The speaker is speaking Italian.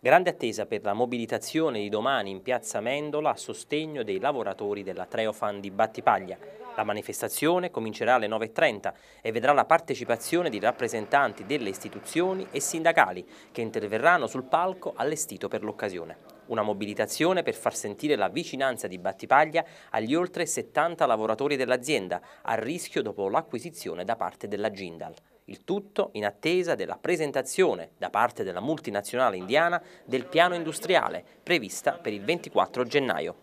Grande attesa per la mobilitazione di domani in piazza Mendola a sostegno dei lavoratori della Treofan di Battipaglia. La manifestazione comincerà alle 9.30 e vedrà la partecipazione di rappresentanti delle istituzioni e sindacali che interverranno sul palco allestito per l'occasione. Una mobilitazione per far sentire la vicinanza di Battipaglia agli oltre 70 lavoratori dell'azienda a rischio dopo l'acquisizione da parte della Gindal. Il tutto in attesa della presentazione da parte della multinazionale indiana del piano industriale prevista per il 24 gennaio.